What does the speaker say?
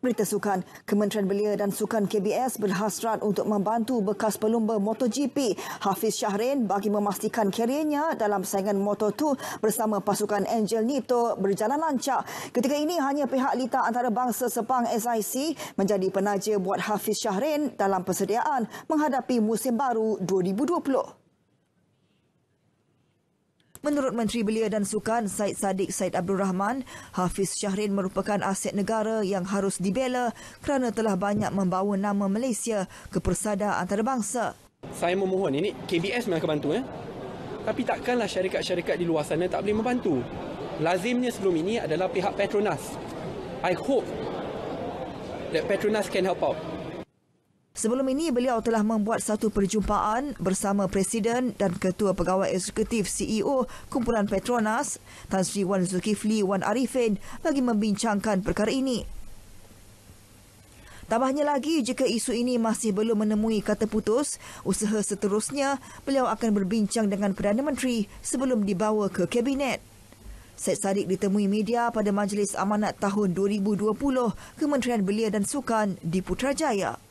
Berita Sukan, Kementerian Belia dan Sukan KBS berhasrat untuk membantu bekas pelumba MotoGP Hafiz Syahrin bagi memastikan kariernya dalam saingan Moto2 bersama pasukan Angel Nito berjalan lancar. Ketika ini hanya pihak Lita Antarabangsa Sepang SIC menjadi penaja buat Hafiz Syahrin dalam persediaan menghadapi musim baru 2020. Menurut Menteri Belia dan Sukan Said Saddiq Said Abdul Rahman, Hafiz Syahrin merupakan aset negara yang harus dibela kerana telah banyak membawa nama Malaysia ke persada antarabangsa. Saya memohon ini KBS memang akan ya. Eh? Tapi takkanlah syarikat-syarikat di luar sana tak boleh membantu. Lazimnya sebelum ini adalah pihak Petronas. I hope that Petronas can help out. Sebelum ini, beliau telah membuat satu perjumpaan bersama Presiden dan Ketua Pegawai Eksekutif CEO Kumpulan Petronas, Tan Sri Wan Zulkifli Wan Arifin bagi membincangkan perkara ini. Tambahnya lagi, jika isu ini masih belum menemui kata putus, usaha seterusnya, beliau akan berbincang dengan Perdana Menteri sebelum dibawa ke Kabinet. Syed Sadiq ditemui media pada Majlis Amanat Tahun 2020 Kementerian Belia dan Sukan di Putrajaya.